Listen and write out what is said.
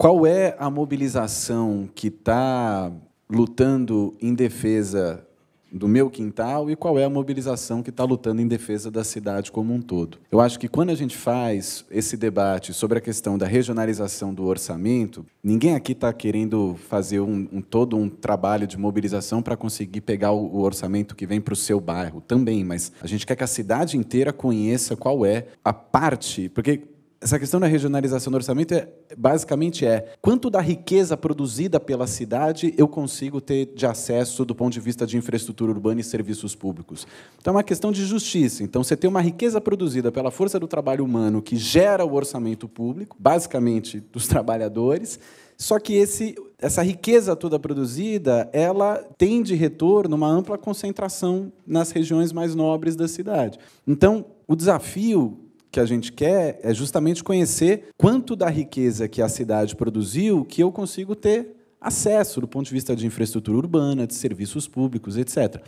Qual é a mobilização que está lutando em defesa do meu quintal e qual é a mobilização que está lutando em defesa da cidade como um todo. Eu acho que quando a gente faz esse debate sobre a questão da regionalização do orçamento, ninguém aqui está querendo fazer um, um, todo um trabalho de mobilização para conseguir pegar o, o orçamento que vem para o seu bairro também, mas a gente quer que a cidade inteira conheça qual é a parte, porque essa questão da regionalização do orçamento é basicamente é quanto da riqueza produzida pela cidade eu consigo ter de acesso do ponto de vista de infraestrutura urbana e serviços públicos. Então é uma questão de justiça. Então você tem uma riqueza produzida pela força do trabalho humano que gera o orçamento público, basicamente dos trabalhadores, só que esse, essa riqueza toda produzida, ela tem de retorno uma ampla concentração nas regiões mais nobres da cidade. Então, o desafio que a gente quer é justamente conhecer quanto da riqueza que a cidade produziu que eu consigo ter acesso do ponto de vista de infraestrutura urbana, de serviços públicos, etc.